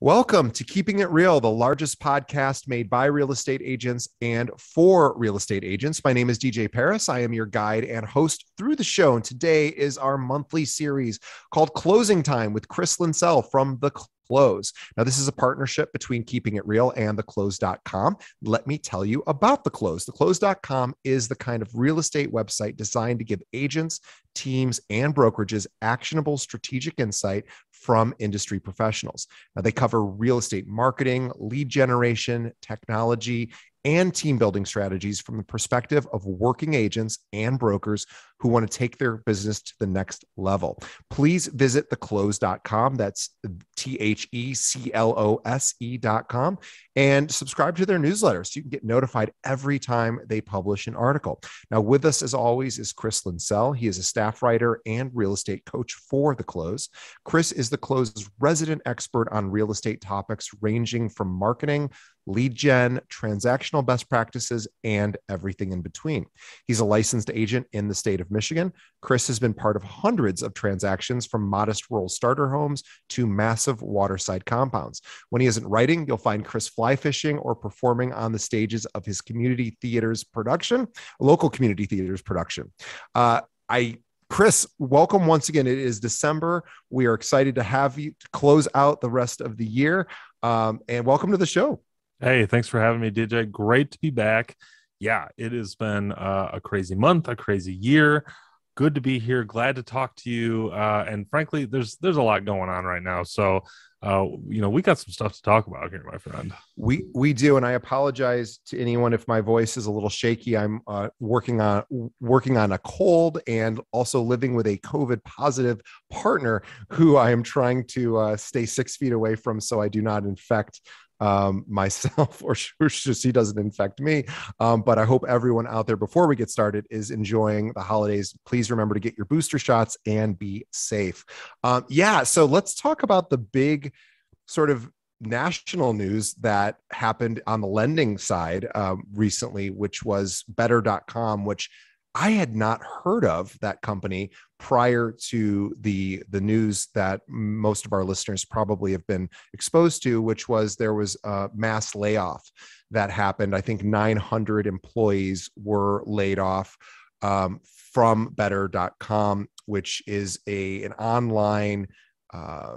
Welcome to Keeping It Real, the largest podcast made by real estate agents and for real estate agents. My name is DJ Paris. I am your guide and host through the show. And today is our monthly series called Closing Time with Chris Linsell from the Close. Now, this is a partnership between Keeping It Real and theclose.com. Let me tell you about the Close. Theclose.com is the kind of real estate website designed to give agents, teams, and brokerages actionable strategic insight from industry professionals. Now, they cover real estate marketing, lead generation, technology, and team building strategies from the perspective of working agents and brokers who want to take their business to the next level. Please visit theclose.com. That's T H E C L O S E.com and subscribe to their newsletter so you can get notified every time they publish an article. Now, with us as always is Chris Linsell. He is a staff writer and real estate coach for The Close. Chris is The Close's resident expert on real estate topics ranging from marketing, lead gen, transactional best practices, and everything in between. He's a licensed agent in the state of Michigan, Chris has been part of hundreds of transactions from modest rural starter homes to massive waterside compounds. When he isn't writing, you'll find Chris fly fishing or performing on the stages of his community theater's production, local community theater's production. Uh, I Chris, welcome once again. It is December. We are excited to have you to close out the rest of the year. Um, and welcome to the show. Hey, thanks for having me, DJ. Great to be back yeah, it has been uh, a crazy month, a crazy year. Good to be here. Glad to talk to you. Uh, and frankly, there's there's a lot going on right now. So, uh, you know, we got some stuff to talk about here, my friend. We we do, and I apologize to anyone if my voice is a little shaky. I'm uh, working on working on a cold and also living with a COVID positive partner who I am trying to uh, stay six feet away from, so I do not infect um, myself or, she doesn't infect me. Um, but I hope everyone out there before we get started is enjoying the holidays. Please remember to get your booster shots and be safe. Um, yeah, so let's talk about the big sort of national news that happened on the lending side um, recently, which was better.com, which I had not heard of that company prior to the the news that most of our listeners probably have been exposed to, which was there was a mass layoff that happened. I think 900 employees were laid off um, from Better.com, which is a an online uh,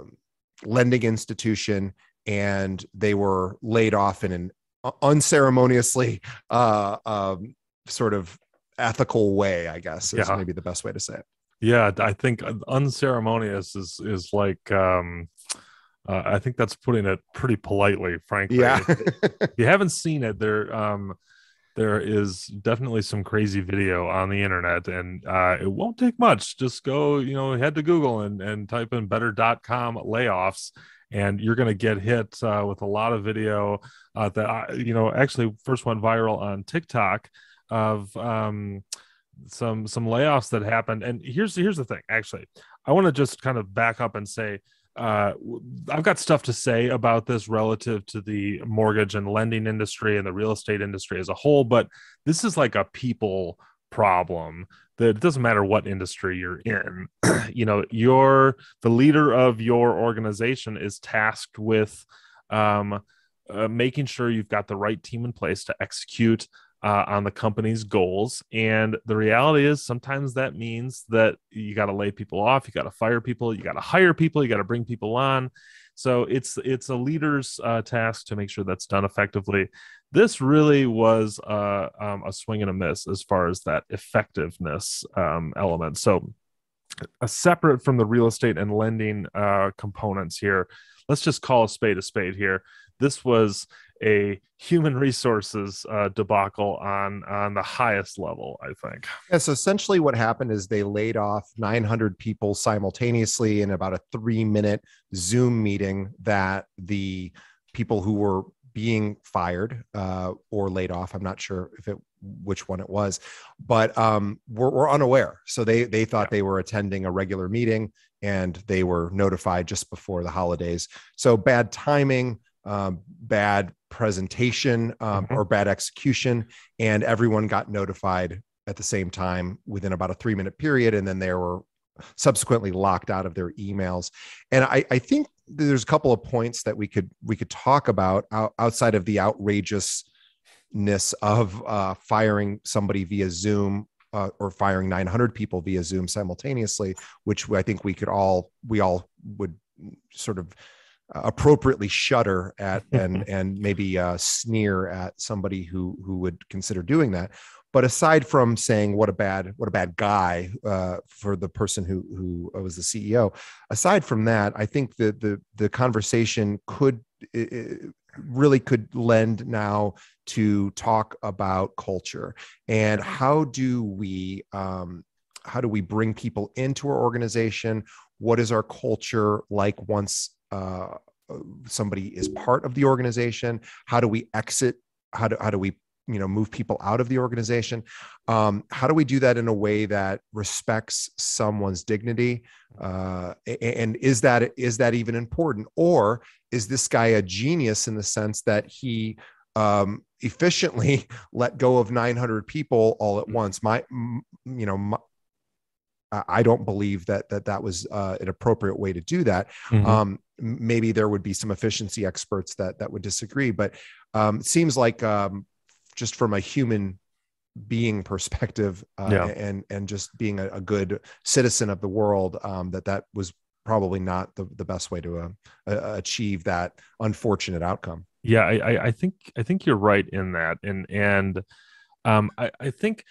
lending institution, and they were laid off in an uh, unceremoniously uh, um, sort of ethical way, I guess is yeah. maybe the best way to say it. Yeah, I think unceremonious is is like um, uh, I think that's putting it pretty politely, frankly. Yeah. if you haven't seen it, there um, there is definitely some crazy video on the internet, and uh, it won't take much. Just go, you know, head to Google and and type in better.com layoffs, and you're going to get hit uh, with a lot of video uh, that I, you know actually first went viral on TikTok of um, some some layoffs that happened. And here's here's the thing. Actually, I want to just kind of back up and say uh, I've got stuff to say about this relative to the mortgage and lending industry and the real estate industry as a whole, but this is like a people problem that it doesn't matter what industry you're in. you know, your the leader of your organization is tasked with um, uh, making sure you've got the right team in place to execute uh, on the company's goals. And the reality is, sometimes that means that you got to lay people off, you got to fire people, you got to hire people, you got to bring people on. So it's it's a leader's uh, task to make sure that's done effectively. This really was uh, um, a swing and a miss as far as that effectiveness um, element. So, a uh, separate from the real estate and lending uh, components here, let's just call a spade a spade here this was a human resources uh, debacle on on the highest level i think yeah, so essentially what happened is they laid off 900 people simultaneously in about a three minute zoom meeting that the people who were being fired uh, or laid off i'm not sure if it which one it was but um, were, were unaware so they they thought yeah. they were attending a regular meeting and they were notified just before the holidays so bad timing um, bad presentation um, mm-hmm. or bad execution, and everyone got notified at the same time within about a three minute period, and then they were subsequently locked out of their emails. And I, I think there's a couple of points that we could we could talk about outside of the outrageousness of uh, firing somebody via Zoom uh, or firing 900 people via Zoom simultaneously, which I think we could all we all would sort of appropriately shudder at and and maybe uh, sneer at somebody who who would consider doing that. But aside from saying what a bad what a bad guy uh, for the person who who was the CEO, aside from that, I think that the the conversation could really could lend now to talk about culture and how do we um, how do we bring people into our organization what is our culture like once uh, somebody is part of the organization? How do we exit? How do, how do we you know move people out of the organization um, how do we do that in a way that respects someone's dignity uh, and is that is that even important or is this guy a genius in the sense that he um, efficiently let go of 900 people all at mm. once my you know my, I don't believe that that that was uh, an appropriate way to do that. Mm-hmm. Um, maybe there would be some efficiency experts that that would disagree, but um, it seems like um, just from a human being perspective uh, yeah. and and just being a, a, good citizen of the world, um, that that was probably not the, the best way to uh, achieve that unfortunate outcome. Yeah, I, I think I think you're right in that, and and um, I, I think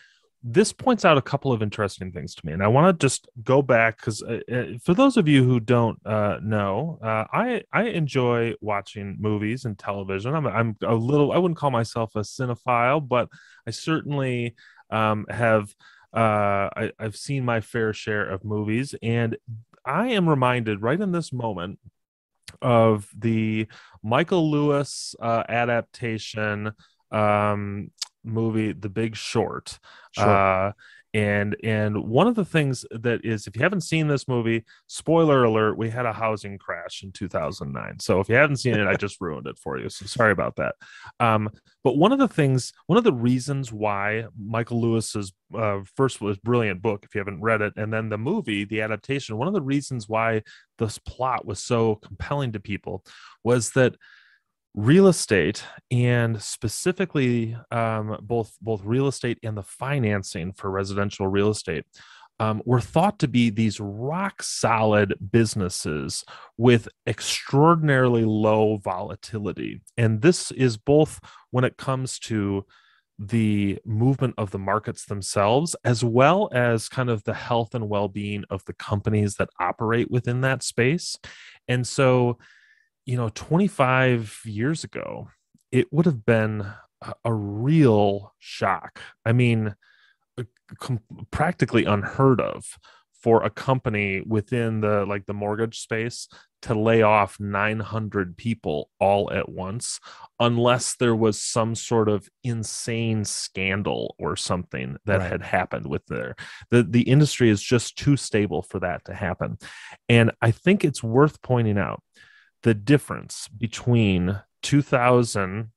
this points out a couple of interesting things to me, and I want to just go back because uh, uh, for those of you who don't uh, know, uh, I I enjoy watching movies and television. I'm I'm a little I wouldn't call myself a cinephile, but I certainly um, have uh, I, I've seen my fair share of movies, and I am reminded right in this moment of the Michael Lewis uh, adaptation um, movie The Big Short. Sure. Uh, and and one of the things that is if you haven't seen this movie, spoiler alert, we had a housing crash in 2009. So if you haven't seen it, I just ruined it for you. So sorry about that. Um, but one of the things, one of the reasons why Michael Lewis's uh, first was brilliant book, if you haven't read it, and then the movie, the adaptation, one of the reasons why this plot was so compelling to people was that real estate and specifically um, both both real estate and the financing for residential real estate um, were thought to be these rock solid businesses with extraordinarily low volatility and this is both when it comes to the movement of the markets themselves as well as kind of the health and well-being of the companies that operate within that space and so you know, 25 years ago, it would have been a, a real shock. I mean, uh, com- practically unheard of for a company within the like the mortgage space to lay off 900 people all at once unless there was some sort of insane scandal or something that right. had happened with there the the industry is just too stable for that to happen and i think it's worth pointing out the difference between 2000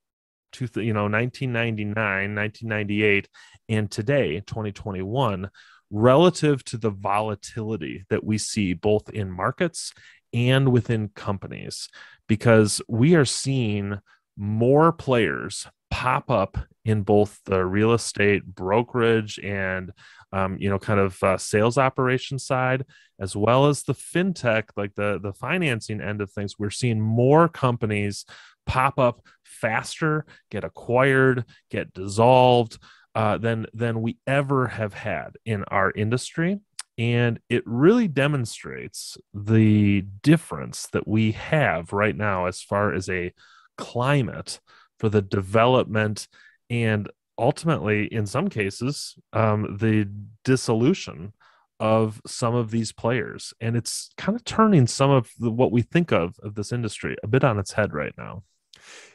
to, you know 1999 1998 and today 2021 relative to the volatility that we see both in markets and within companies because we are seeing more players pop up in both the real estate brokerage and um, you know kind of uh, sales operation side as well as the fintech like the the financing end of things we're seeing more companies pop up faster get acquired get dissolved uh, than than we ever have had in our industry and it really demonstrates the difference that we have right now as far as a climate for the development and ultimately, in some cases, um, the dissolution of some of these players. And it's kind of turning some of the, what we think of of this industry a bit on its head right now.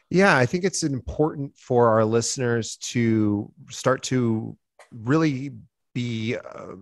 Yeah, I think it's important for our listeners to start to really be uh,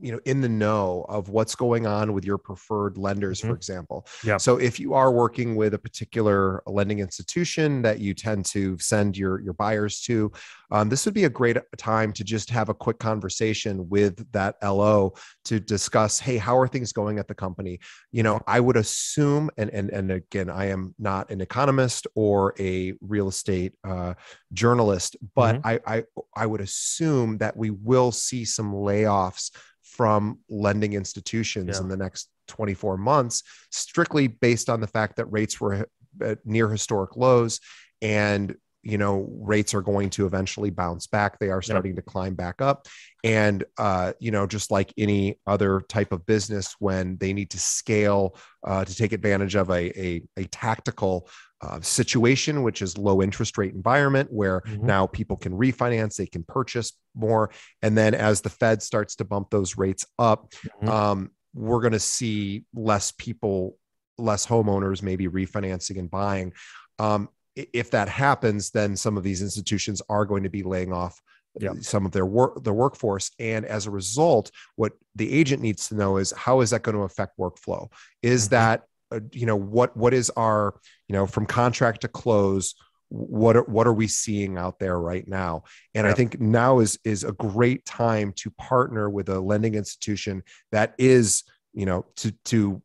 you know in the know of what's going on with your preferred lenders mm-hmm. for example yeah. so if you are working with a particular lending institution that you tend to send your your buyers to um, this would be a great time to just have a quick conversation with that lo to discuss hey how are things going at the company you know i would assume and and, and again i am not an economist or a real estate uh, journalist but mm-hmm. I, I i would assume that we will see some layoffs from lending institutions yeah. in the next 24 months, strictly based on the fact that rates were at uh, near historic lows and you know rates are going to eventually bounce back they are starting yep. to climb back up and uh, you know just like any other type of business when they need to scale uh, to take advantage of a, a, a tactical uh, situation, which is low interest rate environment, where mm-hmm. now people can refinance, they can purchase more, and then as the Fed starts to bump those rates up, mm-hmm. um, we're going to see less people, less homeowners maybe refinancing and buying. Um, if that happens, then some of these institutions are going to be laying off uh, some of their work their workforce and as a result what the agent needs to know is how is that going to affect workflow is mm-hmm. that uh, you know what what is our you know from contract to close what are, what are we seeing out there right now and yeah. i think now is is a great time to partner with a lending institution that is you know to to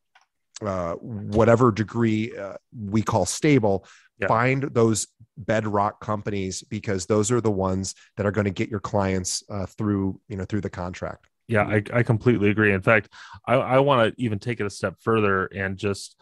uh, whatever degree uh, we call stable yeah. find those bedrock companies because those are the ones that are going to get your clients uh, through you know through the contract yeah I, I completely agree in fact i, I want to even take it a step further and just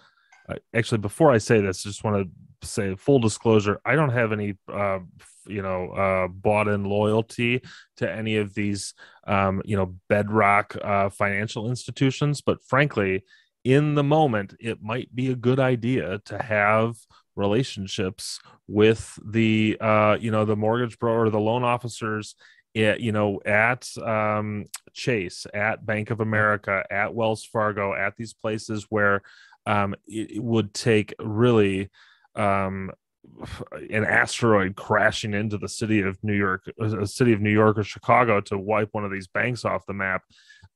uh, actually before i say this just want to say full disclosure i don't have any uh, you know uh, bought in loyalty to any of these um, you know bedrock uh, financial institutions but frankly in the moment it might be a good idea to have relationships with the uh, you know the mortgage broker or the loan officers it, you know, at um, Chase, at Bank of America, at Wells Fargo, at these places where um, it, it would take really um, an asteroid crashing into the city of New York, a uh, city of New York or Chicago to wipe one of these banks off the map.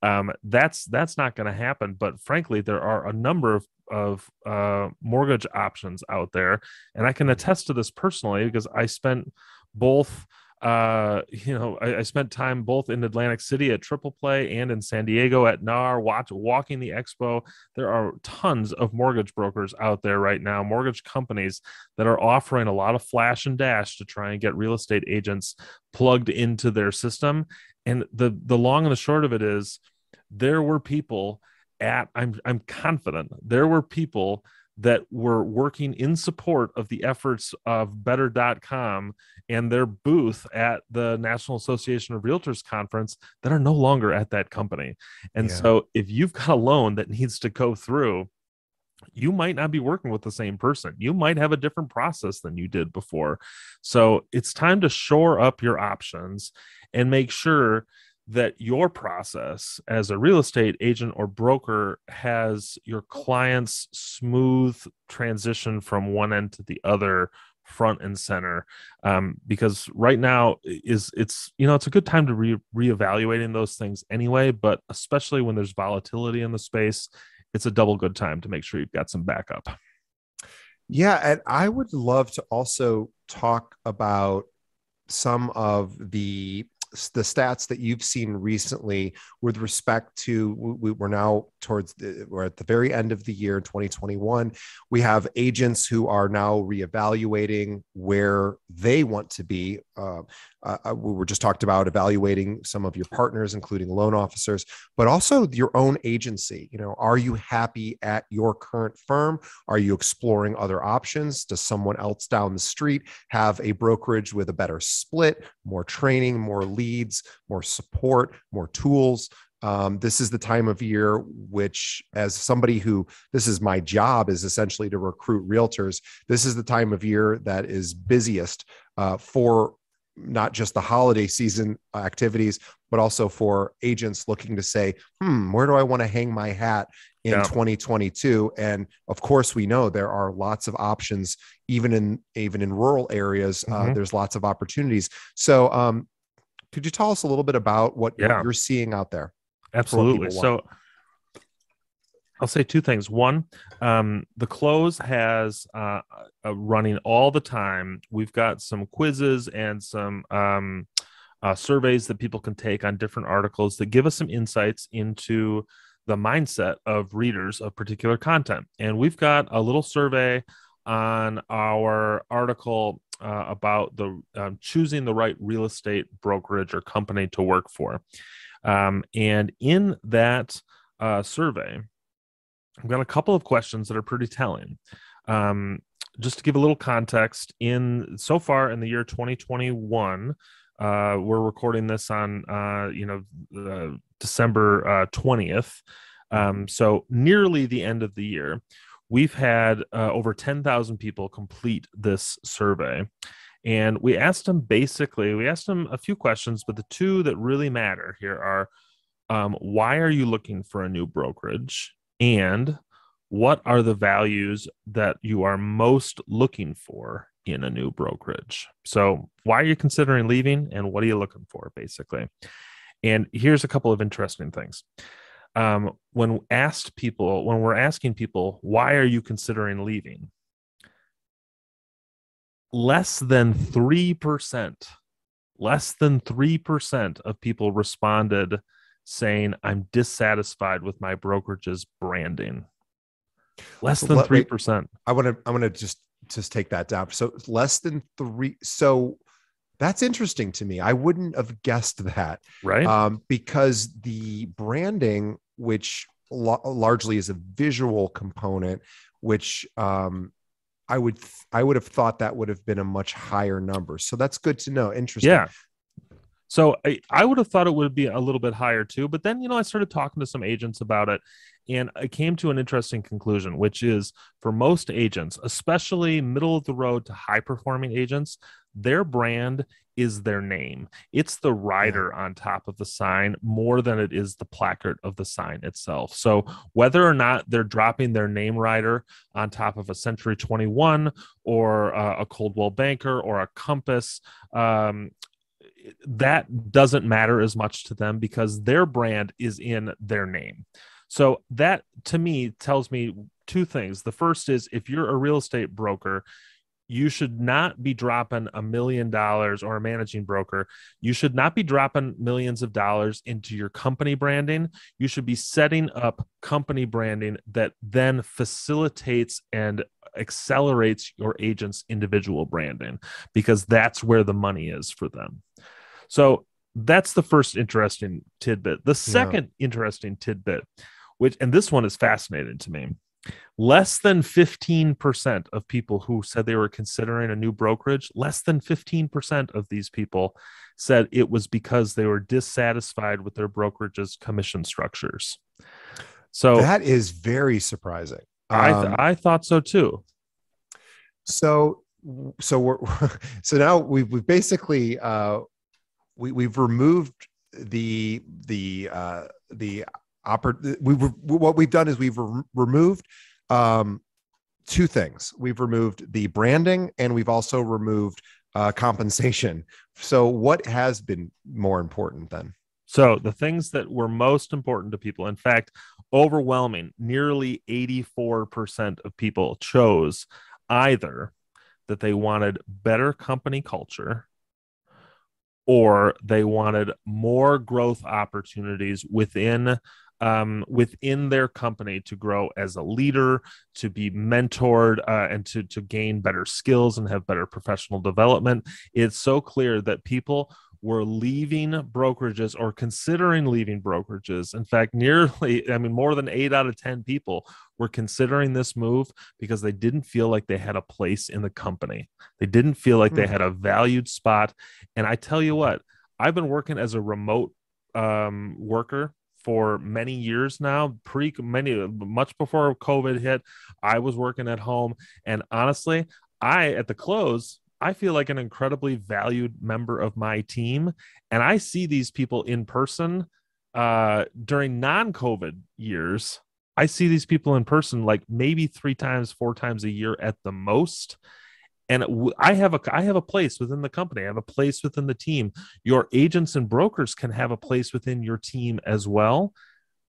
Um, that's that's not going to happen. But frankly, there are a number of of uh, mortgage options out there, and I can mm-hmm. attest to this personally because I spent both uh, you know, I, I, spent time both in Atlantic City at Triple Play and in San Diego at NAR, watch, walking the expo. There are tons of mortgage brokers out there right now, mortgage companies that are offering a lot of flash and dash to try and get real estate agents plugged into their system. And the the long and the short of it is, there were people at I'm I'm confident there were people that were working in support of the efforts of better.com and their booth at the National Association of Realtors conference that are no longer at that company. And yeah. so if you've got a loan that needs to go through, you might not be working with the same person. You might have a different process than you did before. So it's time to shore up your options and make sure that your process as a real estate agent or broker has your clients smooth transition from one end to the other front and center um, because right now is it's you know it's a good time to re reevaluating those things anyway but especially when there's volatility in the space it's a double good time to make sure you've got some backup yeah and i would love to also talk about some of the the stats that you've seen recently with respect to we, are now towards the, we're at the very end of the year 2021 we have agents who are now reevaluating where they want to be uh, uh, uh, we were just talked about evaluating some of your partners including loan officers but also your own agency you know are you happy at your current firm are you exploring other options does someone else down the street have a brokerage with a better split more training more leads more support more tools um, this is the time of year which as somebody who this is my job is essentially to recruit realtors this is the time of year that is busiest uh, for not just the holiday season activities, but also for agents looking to say, hmm, where do I want to hang my hat in yeah. 2022? And of course, we know there are lots of options, even in even in rural areas. Uh, mm-hmm. Uh, there's lots of opportunities. So, um, could you tell us a little bit about what, yeah. what you're seeing out there? Absolutely. So I'll say two things. One, um, the close has uh, uh, running all the time. We've got some quizzes and some um, uh, surveys that people can take on different articles that give us some insights into the mindset of readers of particular content. And we've got a little survey on our article uh, about the um, choosing the right real estate brokerage or company to work for. Um, and in that uh, survey, I've got a couple of questions that are pretty telling. Um, just to give a little context, in so far in the year 2021, uh, we're recording this on uh, you know uh, December 20th, uh, um, mm-hmm. so nearly the end of the year. We've had uh, over 10,000 people complete this survey. And we asked them basically, we asked them a few questions, but the two that really matter here are um, why are you looking for a new brokerage? And what are the values that you are most looking for in a new brokerage? So, why are you considering leaving and what are you looking for, basically? And here's a couple of interesting things. Um, when asked people, when we're asking people, why are you considering leaving? less than 3%, less than 3% of people responded saying, I'm dissatisfied with my brokerage's branding. Less than three percent. I want to. I want to just just take that down. So less than three. So that's interesting to me. I wouldn't have guessed that, right? Um, because the branding, which largely is a visual component, which um, I would I would have thought that would have been a much higher number. So that's good to know. Interesting. Yeah. So I, I would have thought it would be a little bit higher too, but then you know I started talking to some agents about it, and I came to an interesting conclusion, which is for most agents, especially middle of the road to high performing agents, their brand is their name. It's the rider on top of the sign more than it is the placard of the sign itself. So whether or not they're dropping their name rider on top of a Century 21 or uh, a Coldwell Banker or a Compass, um, that doesn't matter as much to them because their brand is in their name. So that to me tells me two things. The first is if you're a real estate broker, you should not be dropping a million dollars or a managing broker. You should not be dropping millions of dollars into your company branding. You should be setting up company branding that then facilitates and accelerates your agent's individual branding because that's where the money is for them. So that's the first interesting tidbit. The second yeah. interesting tidbit, which and this one is fascinating to me. Less than 15% of people who said they were considering a new brokerage, less than 15% of these people said it was because they were dissatisfied with their brokerage's commission structures. So that is very surprising. Um, I, th- um, I thought so too. So so we're so now we've, we've basically uh, we, we've removed the the uh, the oper. we what we've done is we've re- removed um, two things. We've removed the branding and we've also removed uh, compensation. So what has been more important then? So the things that were most important to people, in fact, overwhelming, nearly 84% of people chose either that they wanted better company culture or they wanted more growth opportunities within um, within their company to grow as a leader, to be mentored, uh, and to to gain better skills and have better professional development. It's so clear that people were leaving brokerages or considering leaving brokerages. In fact, nearly, I mean, more than eight out of 10 people were considering this move because they didn't feel like they had a place in the company. They didn't feel like they hmm. had a valued spot. And I tell you what, I've been working as a remote um, worker for many years now pre many much before covid hit i was working at home and honestly i at the close I feel like an incredibly valued member of my team. And I see these people in person uh, during non COVID years. I see these people in person like maybe three times, four times a year at the most. And I have a I have a place within the company. I have a place within the team. Your agents and brokers can have a place within your team as well.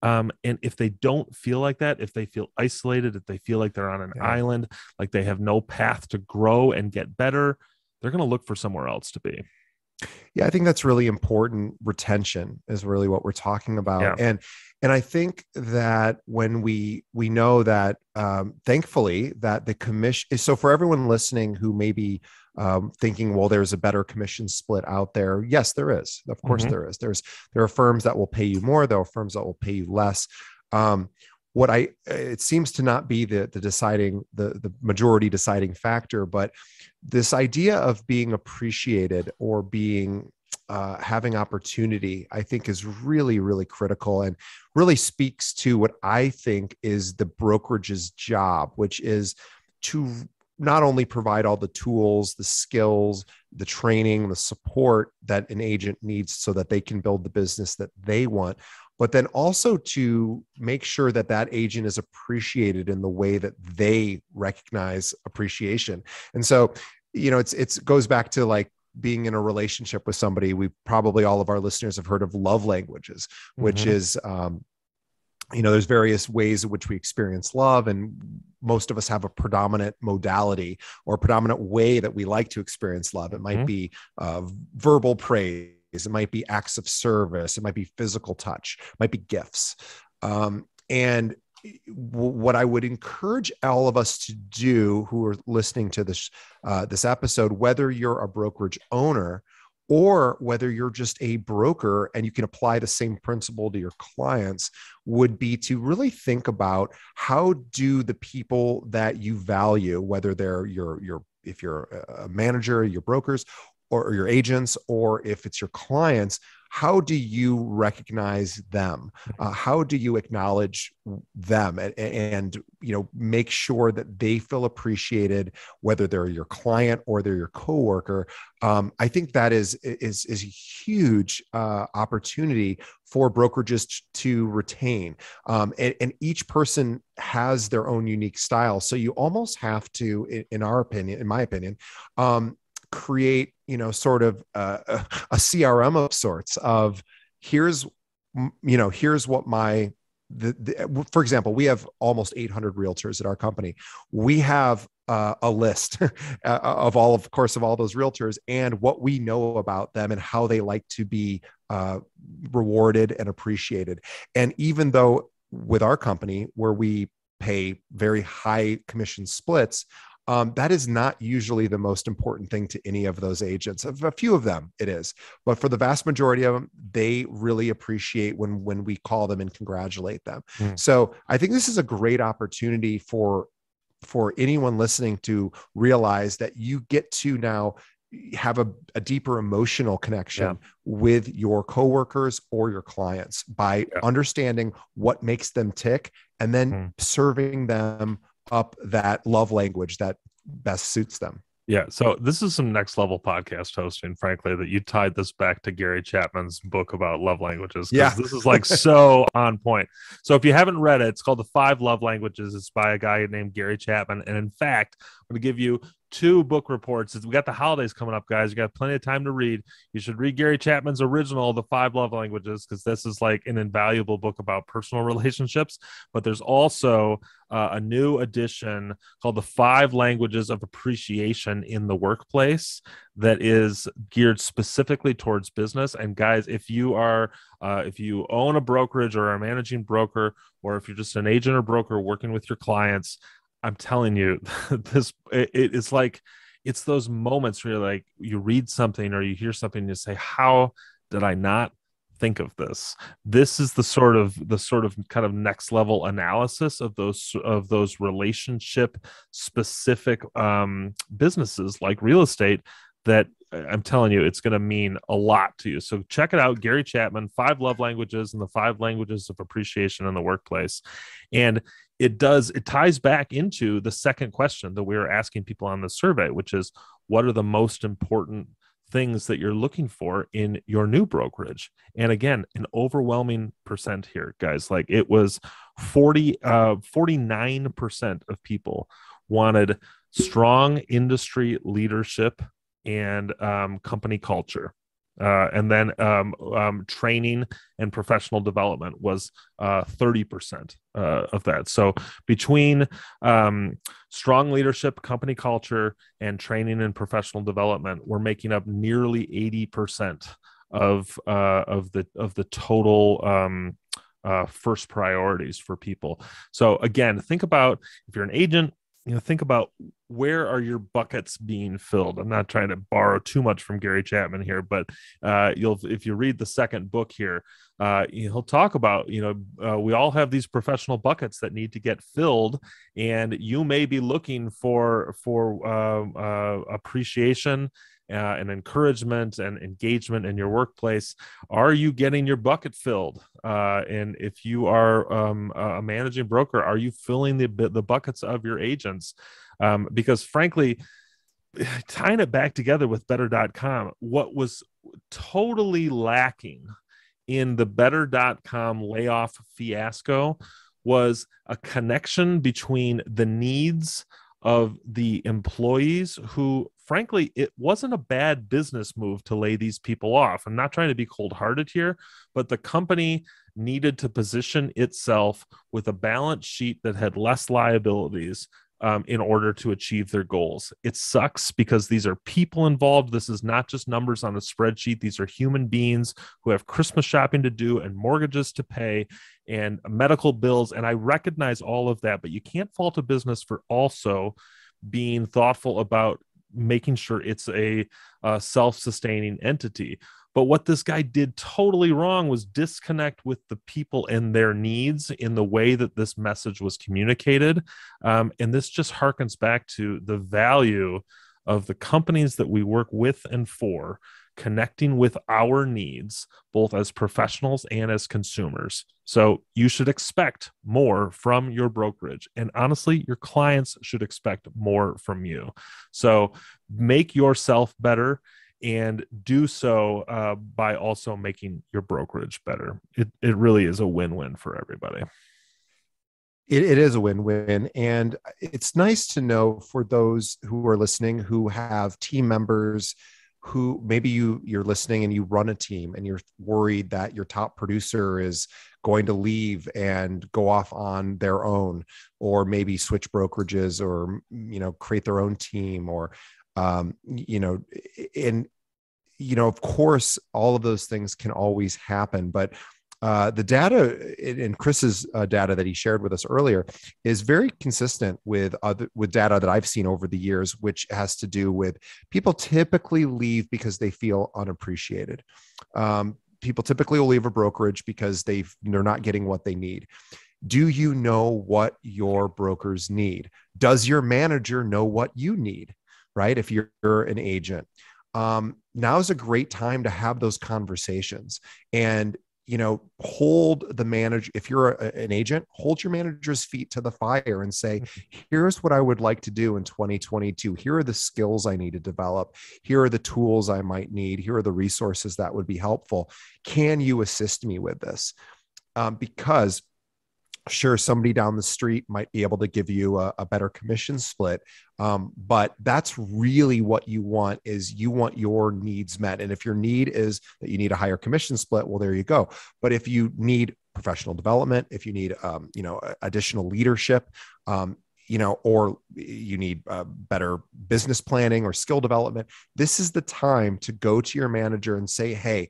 Um, and if they don't feel like that, if they feel isolated, if they feel like they're on an yeah. island, like they have no path to grow and get better, they're going to look for somewhere else to be. Yeah, I think that's really important. Retention is really what we're talking about, yeah. and and I think that when we we know that, um, thankfully, that the commission. is So for everyone listening who may be um, thinking, well, there's a better commission split out there. Yes, there is. Of course, mm-hmm. there is. There's there are firms that will pay you more. There are firms that will pay you less. Um, what I it seems to not be the the deciding the the majority deciding factor, but this idea of being appreciated or being uh, having opportunity, I think, is really, really critical and really speaks to what I think is the brokerage's job, which is to not only provide all the tools, the skills, the training, the support that an agent needs so that they can build the business that they want, but then also to make sure that that agent is appreciated in the way that they recognize appreciation. And so, you know, it's it's goes back to like being in a relationship with somebody. We probably all of our listeners have heard of love languages, which mm-hmm. is um, you know there's various ways in which we experience love and most of us have a predominant modality or predominant way that we like to experience love it might mm-hmm. be uh, verbal praise it might be acts of service. It might be physical touch. It might be gifts. Um, and eh, what I would encourage all of us to do who are listening to this uh, this episode, whether you're a brokerage owner or whether you're just a broker and you can apply the same principle to your clients would be to really think about how do the people that you value whether they're your your if you're a manager your brokers or your agents or if it's your clients how do you recognize them mm-hmm. uh, how do you acknowledge them and, and, you know make sure that they feel appreciated whether they're your client or they're your coworker um, i think that is is is a huge uh, opportunity for brokerages to retain um, and, and, each person has their own unique style so you almost have to in, in our opinion in my opinion um, create you know sort of a, a crm of sorts of here's you know here's what my the, the, for example, we have almost 800 realtors at our company. We have uh, a list of all, of course, of all those realtors and what we know about them and how they like to be uh, rewarded and appreciated. And even though with our company, where we pay very high commission splits, um, that is not usually the most important thing to any of those agents. Of a few of them, it is, but for the vast majority of them, they really appreciate when when we call them and congratulate them. Mm. So I think this is a great opportunity for for anyone listening to realize that you get to now have a, a, deeper emotional connection yeah. with your coworkers or your clients by yeah. understanding what makes them tick and then mm. serving them up that love language that best suits them. Yeah. So this is some next level podcast hosting, frankly, that you tied this back to Gary Chapman's book about love languages. Yeah. This is like so on point. So if you haven't read it, it's called The Five Love Languages. It's by a guy named Gary Chapman. And in fact, I'm going to give you two book reports. We got the holidays coming up, guys. You got plenty of time to read. You should read Gary Chapman's original, The Five Love Languages, because this is like an invaluable book about personal relationships. But there's also uh, a new edition called The Five Languages of Appreciation in the Workplace that is geared specifically towards business. And guys, if you are, uh, if you own a brokerage or are a managing broker, or if you're just an agent or broker working with your clients, I'm telling you, this it, it's like it's those moments where like you read something or you hear something and you say, "How did I not think of this?" This is the sort of the sort of kind of next level analysis of those of those relationship specific um, businesses like real estate that I'm telling you, it's going to mean a lot to you. So check it out, Gary Chapman, Five Love Languages and the Five Languages of Appreciation in the Workplace. And it does it ties back into the second question that we were asking people on the survey which is what are the most important things that you're looking for in your new brokerage and again an overwhelming percent here guys like it was 40 uh 49% of people wanted strong industry leadership and um, company culture uh, and then um, um, training and professional development was uh, 30% uh, of that. So between um, strong leadership, company culture, and training and professional development, we're making up nearly 80% of uh, of the of the total. Um, uh, first priorities for people. So again, think about if you're an agent, you know think about where are your buckets being filled i'm not trying to borrow too much from gary chapman here but uh, you'll if you read the second book here uh, he'll talk about you know uh, we all have these professional buckets that need to get filled and you may be looking for for uh, uh, appreciation uh, and encouragement and engagement in your workplace. Are you getting your bucket filled? Uh, and if you are um, a managing broker, are you filling the the buckets of your agents? Um, because frankly, tying it back together with Better.com, what was totally lacking in the Better.com layoff fiasco was a connection between the needs of the employees who frankly it wasn't a bad business move to lay these people off i'm not trying to be cold-hearted here but the company needed to position itself with a balance sheet that had less liabilities um, in order to achieve their goals. It sucks because these are people involved. This is not just numbers on a spreadsheet. These are human beings who have Christmas shopping to do and mortgages to pay and medical bills. And I recognize all of that, but you can't fault a business for also being thoughtful about making sure it's a, a uh, self sustaining entity. But what this guy did totally wrong was disconnect with the people and their needs in the way that this message was communicated. Um, and this just harkens back to the value of the companies that we work with and for connecting with our needs, both as professionals and as consumers. So you should expect more from your brokerage. And honestly, your clients should expect more from you. So make yourself better and do so uh, by also making your brokerage better. It, it really is a win win for everybody. It, it is a win win. And it's nice to know for those who are listening who have team members who maybe you you're listening and you run a team and you're worried that your top producer is going to leave and go off on their own or maybe switch brokerages or you know create their own team or um, you know and you know of course all of those things can always happen but uh, the data in Chris's uh, data that he shared with us earlier is very consistent with other with data that I've seen over the years, which has to do with people typically leave because they feel unappreciated. Um, people typically will leave a brokerage because they they're not getting what they need. Do you know what your brokers need? Does your manager know what you need? right? If you're an agent, um, now is a great time to have those conversations and you know hold the manager if you're a, an agent hold your manager's feet to the fire and say mm-hmm. here's what i would like to do in 2022 here are the skills i need to develop here are the tools i might need here are the resources that would be helpful can you assist me with this um, because sure somebody down the street might be able to give you a, a better commission split um, but that's really what you want is you want your needs met and if your need is that you need a higher commission split well there you go but if you need professional development if you need um, you know additional leadership um, you know or you need uh, better business planning or skill development this is the time to go to your manager and say hey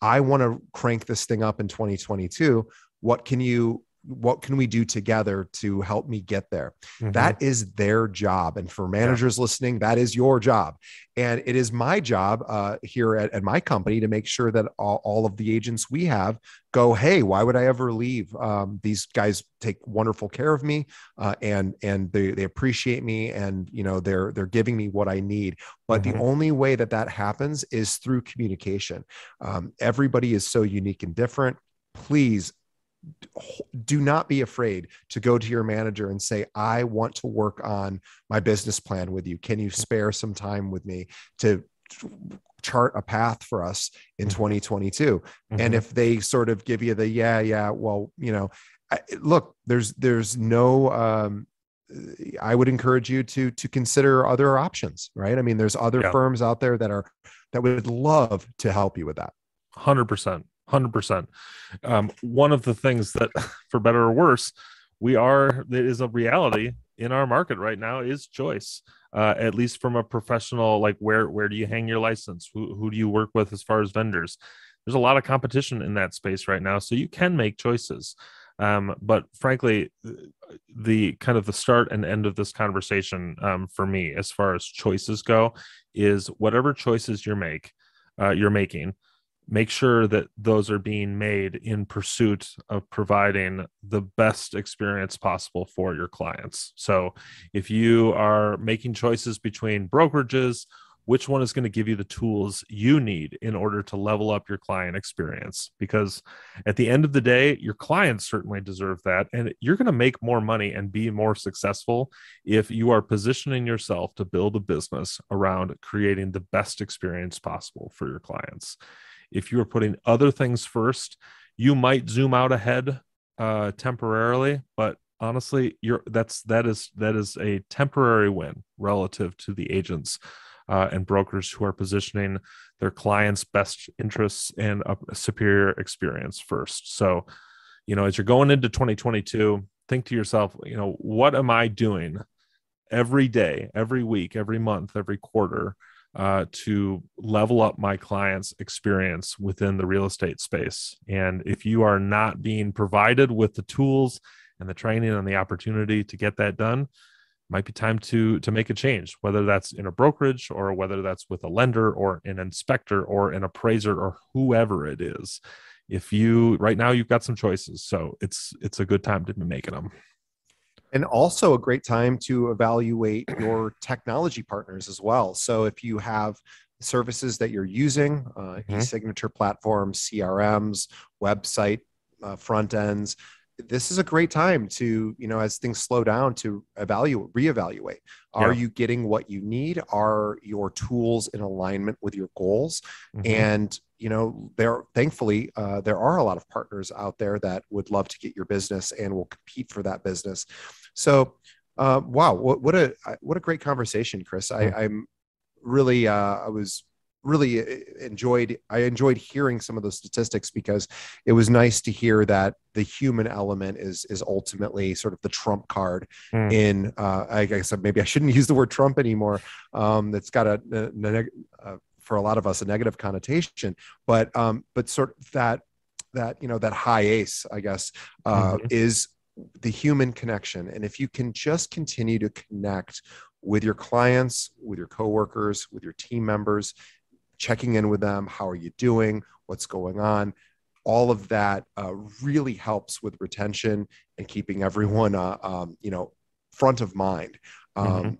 i want to crank this thing up in 2022 what can you what can we do together to help me get there mm-hmm. that is their job and for managers yeah. listening that is your job and it is my job uh, here at, at, my company to make sure that all, all, of the agents we have go hey why would i ever leave um, these guys take wonderful care of me uh, and and they, they appreciate me and you know they're they're giving me what i need but mm-hmm. the only way that that happens is through communication um, everybody is so unique and different please do not be afraid to go to your manager and say i want to work on my business plan with you can you spare some time with me to chart a path for us in 2022 mm-hmm. and mm-hmm. if they sort of give you the yeah yeah well you know I, look there's there's no um I would encourage you to to consider other options, right? I mean, there's other yeah. firms out there that are that would love to help you with that. Hundred percent. 100%. Um, one of the things that, for better or worse, we are, that is a reality in our market right now is choice. Uh, at least from a professional, like where where do you hang your license? Who who do you work with as far as vendors? There's a lot of competition in that space right now, so you can make choices. Um, but frankly, the kind of the start and end of this conversation um, for me, as far as choices go, is whatever choices you make, uh, you're making, make sure that those are being made in pursuit of providing the best experience possible for your clients. So, if you are making choices between brokerages, which one is going to give you the tools you need in order to level up your client experience? Because at the end of the day, your clients certainly deserve that. And you're going to make more money and be more successful if you are positioning yourself to build a business around creating the best experience possible for your clients if you are putting other things first, you might zoom out ahead uh, temporarily, but honestly, you're that's that is that is a temporary win relative to the agents uh, and brokers who are positioning their clients' best interests and a superior experience first. So, you know, as you're going into 2022, think to yourself, you know, what am I doing every day, every week, every month, every quarter uh, to level up my clients' experience within the real estate space. And if you are not being provided with the tools and the training and the opportunity to get that done, might be time to to make a change, whether that's in a brokerage or whether that's with a lender or an inspector or an appraiser or whoever it is. If you right now you've got some choices, so it's it's a good time to be making them and also a great time to evaluate your technology partners as well. So if you have services that you're using, uh, mm-hmm. e-signature platforms, CRMs, website uh, front ends, this is a great time to you know as things slow down to evaluate reevaluate are yeah. you getting what you need are your tools in alignment with your goals mm-hmm. and you know there thankfully uh, there are a lot of partners out there that would love to get your business and will compete for that business so uh, wow what, what, a what a great conversation chris I, am really uh, i was really uh, enjoyed i enjoyed hearing some of those statistics because it was nice to hear that the human element is is ultimately sort of the trump card mm. in uh, i guess maybe i shouldn't use the word trump anymore um, that's got a, a, a, a, uh, for a lot of us a negative connotation but um, but sort of that that you know that high ace i guess uh, mm-hmm. is the human connection and if you can just continue to connect with your clients, with your coworkers, with your team members, checking in with them. How are you doing? What's going on? All of that uh, really helps with retention and keeping everyone, uh, um, you know, front of mind. Um, mm-hmm.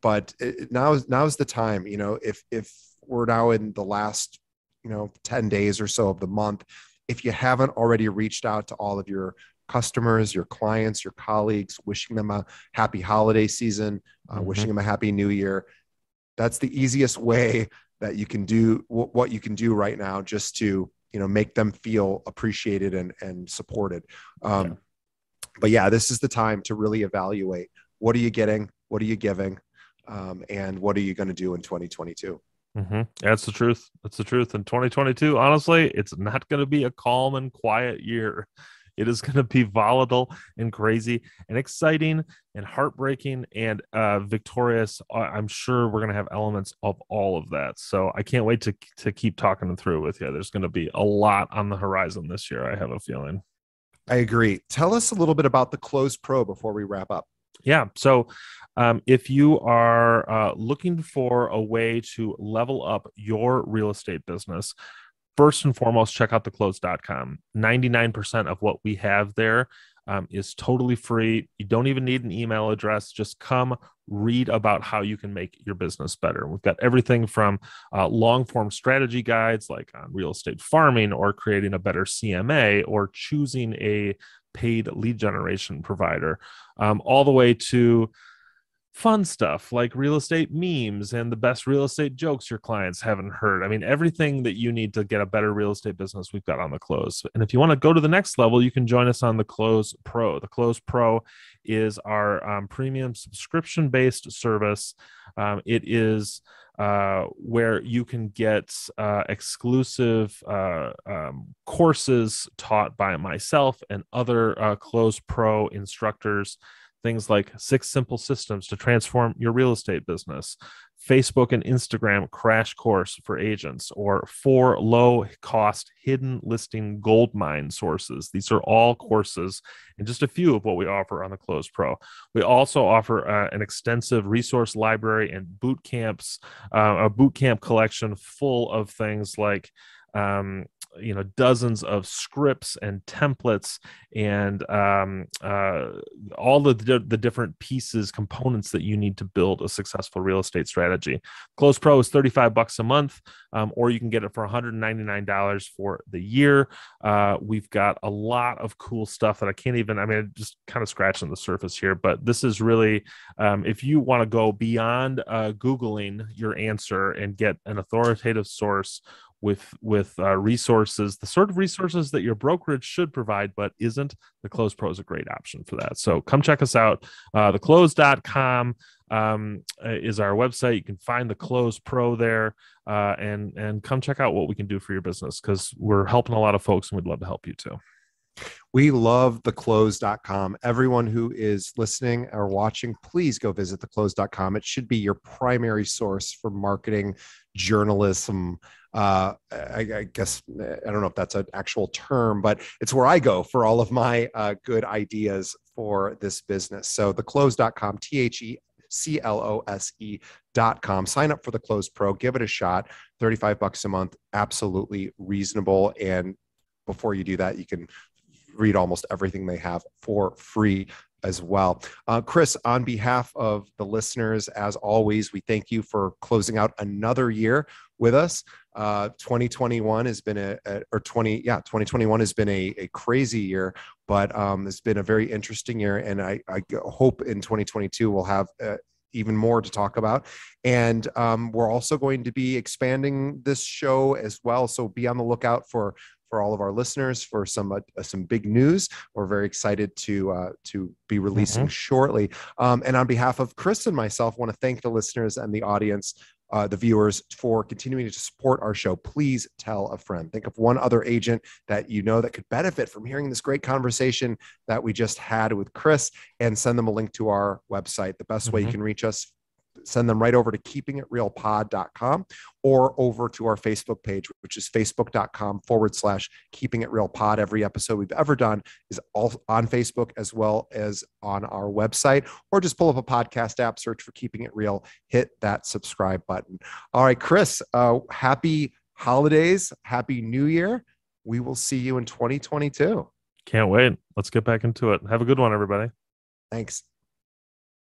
But it, now is now is the time. You know, if if we're now in the last, you know, ten days or so of the month, if you haven't already reached out to all of your customers, your clients, your colleagues, wishing them a happy holiday season, uh, mm-hmm. wishing them a happy new year. That's the easiest way that you can do what you can do right now just to you know make them feel appreciated and and supported um, yeah. but yeah this is the time to really evaluate what are you getting what are you giving um, and what are you going to do in 2022 mm-hmm. that's the truth that's the truth in 2022 honestly it's not going to be a calm and quiet year it is going to be volatile and crazy and exciting and heartbreaking and uh, victorious. I'm sure we're going to have elements of all of that. So I can't wait to to keep talking through with you. There's going to be a lot on the horizon this year. I have a feeling. I agree. Tell us a little bit about the Close Pro before we wrap up. Yeah. So um, if you are uh, looking for a way to level up your real estate business, first and foremost, check out theclose.com. 99% of what we have there um, is totally free. You don't even need an email address. Just come read about how you can make your business better. We've got everything from uh, long form strategy guides like on real estate farming or creating a better CMA or choosing a paid lead generation provider, um, all the way to fun stuff like real estate memes and the best real estate jokes your clients haven't heard. I mean, everything that you need to get a better real estate business, we've got on the close. And if you want to go to the next level, you can join us on the Close Pro. The Close Pro is our um, premium subscription based service. Um, it is uh, where you can get uh, exclusive uh, um, courses taught by myself and other uh, Close Pro instructors things like six simple systems to transform your real estate business, Facebook and Instagram crash course for agents, or four low cost hidden listing gold mine sources. These are all courses and just a few of what we offer on the Close Pro. We also offer uh, an extensive resource library and boot camps, uh, a boot camp collection full of things like um, you know dozens of scripts and templates and um, uh, all the, the different pieces components that you need to build a successful real estate strategy close pro is 35 bucks a month um, or you can get it for $199 for the year uh, we've got a lot of cool stuff that i can't even i mean I'm just kind of scratching the surface here but this is really um, if you want to go beyond uh, googling your answer and get an authoritative source with with uh, resources, the sort of resources that your brokerage should provide but isn't. The Close Pro is a great option for that. So come check us out. Uh, theclose.com um, uh, is our website. You can find the Close Pro there uh, and and come check out what we can do for your business because we're helping a lot of folks and we'd love to help you too. We love theclose.com. Everyone who is listening or watching, please go visit theclose.com. It should be your primary source for marketing, journalism. Uh, I, I, guess I don't know if that's an actual term, but it's where I go for all of my uh, good ideas for this business. So theclose.com, T H E C L O S E dot com. Sign up for the Close Pro, give it a shot. 35 bucks a month, absolutely reasonable. And before you do that, you can read almost everything they have for free as well. Uh, Chris, on behalf of the listeners, as always, we thank you for closing out another year with us. Uh, 2021 has been a, a, or 20 yeah 2021 has been a, a crazy year, but um, it's been a very interesting year, and I, I hope in 2022 we'll have. Uh, even more to talk about. And um, we're also going to be expanding this show as well. So be on the lookout for for all of our listeners for some uh, some big news. We're very excited to uh, to be releasing mm-hmm. shortly. Um, and on behalf of Chris and myself, want to thank the listeners and the audience. Uh, the viewers for continuing to support our show. Please tell a friend. Think of one other agent that you know that could benefit from hearing this great conversation that we just had with Chris and send them a link to our website. The best mm-hmm. way you mm-hmm. can reach us send them right over to keepingitrealpod.com or over to our Facebook page, which is facebook.com forward slash keeping it real pod. Every episode we've ever done is all on Facebook as well as on our website, or just pull up a podcast app, search for keeping it real, hit that subscribe button. All right, Chris, uh, happy holidays, happy new year. We will see you in 2022. Can't wait. Let's get back into it. Have a good one, everybody. Thanks.